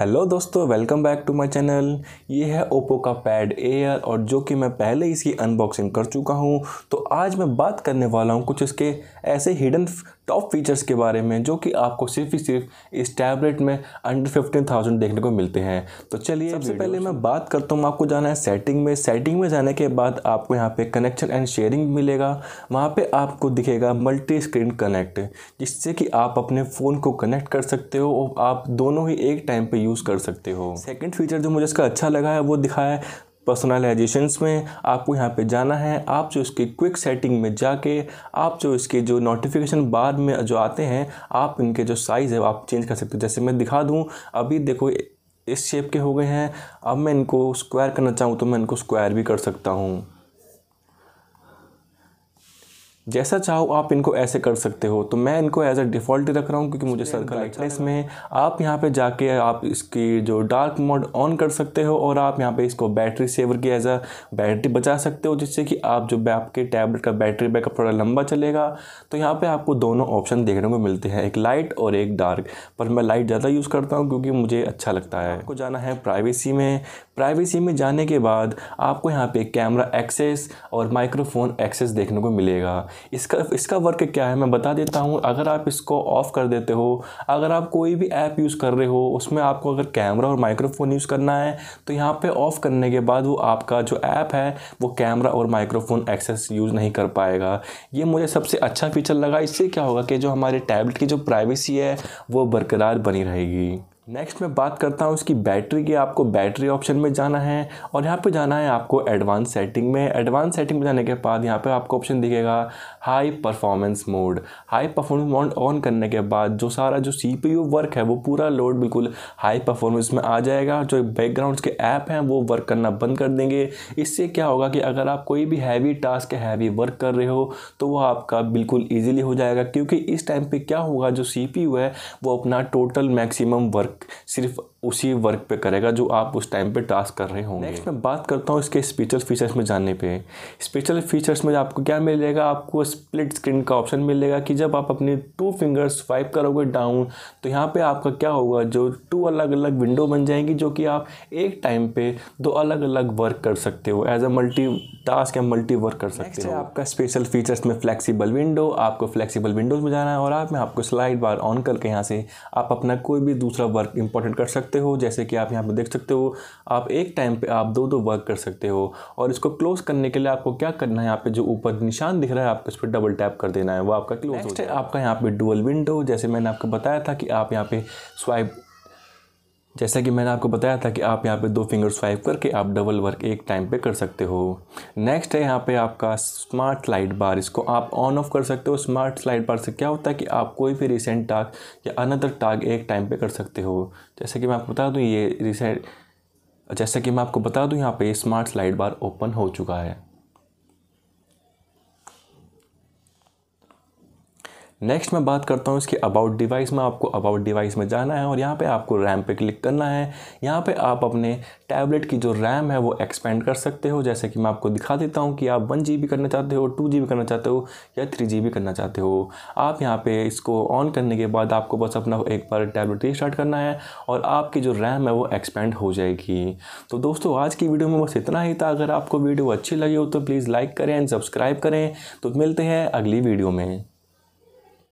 hello दोस्तों welcome back to my channel ये है ओप्पो का पैड एयर और जो कि मैं पहले इसकी अनबॉक्सिंग कर चुका हूँ तो आज मैं बात करने वाला हूँ कुछ इसके ऐसे हिडन टॉप फीचर्स के बारे में जो कि आपको सिर्फ ही सिर्फ इस टैबलेट में अंडर फिफ्टीन थाउजेंड देखने को मिलते हैं तो चलिए सबसे पहले मैं बात करता हूँ आपको जाना है सेटिंग में सेटिंग में जाने के बाद आपको यहाँ पे कनेक्शन एंड शेयरिंग मिलेगा वहाँ पे आपको दिखेगा मल्टी स्क्रीन कनेक्ट जिससे कि आप अपने फ़ोन को कनेक्ट कर सकते हो और आप दोनों ही एक टाइम पर यूज़ कर सकते हो सेकेंड फीचर जो मुझे इसका अच्छा लगा है वो दिखाया है पर्सनलाइजेशन में आपको यहाँ पे जाना है आप जो इसके क्विक सेटिंग में जाके आप जो इसके जो नोटिफिकेशन बार में जो आते हैं आप इनके जो साइज़ है आप चेंज कर सकते हो जैसे मैं दिखा दूँ अभी देखो इस शेप के हो गए हैं अब मैं इनको स्क्वायर करना चाहूँ तो मैं इनको स्क्वायर भी कर सकता हूँ जैसा चाहो आप इनको ऐसे कर सकते हो तो मैं इनको एज अ डिफ़ॉल्ट रख रहा हूँ क्योंकि मुझे सर्कल ब्राइटनेस अच्छा में आप यहाँ पे जाके आप इसकी जो डार्क मोड ऑन कर सकते हो और आप यहाँ पे इसको बैटरी सेवर की एज अ बैटरी बचा सकते हो जिससे कि आप जो आपके टैबलेट का बैटरी बैकअप थोड़ा लंबा चलेगा तो यहाँ पर आपको दोनों ऑप्शन देखने को मिलते हैं एक लाइट और एक डार्क पर मैं लाइट ज़्यादा यूज़ करता हूँ क्योंकि मुझे अच्छा लगता है आपको जाना है प्राइवेसी में प्राइवेसी में जाने के बाद आपको यहाँ पर कैमरा एक्सेस और माइक्रोफोन एक्सेस देखने को मिलेगा इसका इसका वर्क क्या है मैं बता देता हूँ अगर आप इसको ऑफ़ कर देते हो अगर आप कोई भी ऐप यूज़ कर रहे हो उसमें आपको अगर कैमरा और माइक्रोफोन यूज़ करना है तो यहाँ पे ऑफ़ करने के बाद वो आपका जो ऐप है वो कैमरा और माइक्रोफोन एक्सेस यूज़ नहीं कर पाएगा ये मुझे सबसे अच्छा फीचर लगा इससे क्या होगा कि जो हमारे टैबलेट की जो प्राइवेसी है वो बरकरार बनी रहेगी नेक्स्ट मैं बात करता हूँ उसकी बैटरी की आपको बैटरी ऑप्शन में जाना है और यहाँ पे जाना है आपको एडवांस सेटिंग में एडवांस सेटिंग में जाने के बाद यहाँ पे आपको ऑप्शन दिखेगा high performance mode high performance mode on करने के बाद जो सारा जो सी वर्क है वो पूरा लोड बिल्कुल हाई परफॉर्मेंस में आ जाएगा जो बैकग्राउंड के ऐप हैं वो वर्क करना बंद कर देंगे इससे क्या होगा कि अगर आप कोई भी हैवी टास्क हैवी वर्क कर रहे हो तो वो आपका बिल्कुल ईजिली हो जाएगा क्योंकि इस टाइम पर क्या होगा जो सी है वो अपना टोटल मैक्सिमम वर्क वर्क सिर्फ उसी वर्क पे करेगा जो आप उस टाइम पे टास्क कर रहे होंगे नेक्स्ट मैं बात करता हूँ इसके स्पेशल फीचर्स में जानने पे स्पेशल फीचर्स में आपको क्या मिलेगा आपको स्प्लिट स्क्रीन का ऑप्शन मिलेगा कि जब आप अपने टू फिंगर्स स्वाइप करोगे डाउन तो यहाँ पे आपका क्या होगा जो टू अलग अलग विंडो बन जाएंगी जो कि आप एक टाइम पे दो अलग अलग वर्क कर सकते हो एज अ मल्टी टास्क या मल्टी वर्क कर सकते हो आपका स्पेशल फीचर्स में फ्लेक्सिबल विंडो आपको फ्लेक्सिबल विंडोज़ में जाना है और आप मैं आपको स्लाइड बार ऑन करके यहाँ से आप अपना कोई भी दूसरा वर्क वर्क इंपॉर्टेंट कर सकते हो जैसे कि आप यहाँ पे देख सकते हो आप एक टाइम पे आप दो दो वर्क कर सकते हो और इसको क्लोज करने के लिए आपको क्या करना है यहाँ पे जो ऊपर निशान दिख रहा है आपको इस पर डबल टैप कर देना है वो आपका क्लोज है आपका यहाँ पे डुअल विंडो जैसे मैंने आपको बताया था कि आप यहाँ पे स्वाइप जैसा कि मैंने आपको बताया था कि आप यहाँ पे दो फिंगर स्वाइप करके आप डबल वर्क एक टाइम पे कर सकते हो नेक्स्ट है यहाँ पे आपका स्मार्ट स्लाइड बार इसको आप ऑन ऑफ कर सकते हो स्मार्ट स्लाइड बार से क्या होता है कि आप कोई भी रिसेंट टाग या अनदर टाग एक टाइम पे कर सकते हो जैसे कि मैं आपको बता दूँ ये रिसेंट जैसा कि मैं आपको बता दूँ यहाँ पर स्मार्ट स्लाइड बार ओपन हो चुका है नेक्स्ट मैं बात करता हूँ इसके अबाउट डिवाइस में आपको अबाउट डिवाइस में जाना है और यहाँ पे आपको रैम पे क्लिक करना है यहाँ पे आप अपने टैबलेट की जो रैम है वो एक्सपेंड कर सकते हो जैसे कि मैं आपको दिखा देता हूँ कि आप वन जी करना चाहते हो टू जी करना चाहते हो या थ्री जी करना चाहते हो आप यहाँ पर इसको ऑन करने के बाद आपको बस अपना एक बार टैबलेट रिस्टार्ट करना है और आपकी जो रैम है वो एक्सपेंड हो जाएगी तो दोस्तों आज की वीडियो में बस इतना ही था अगर आपको वीडियो अच्छी लगी हो तो प्लीज़ लाइक करें एंड सब्सक्राइब करें तो मिलते हैं अगली वीडियो में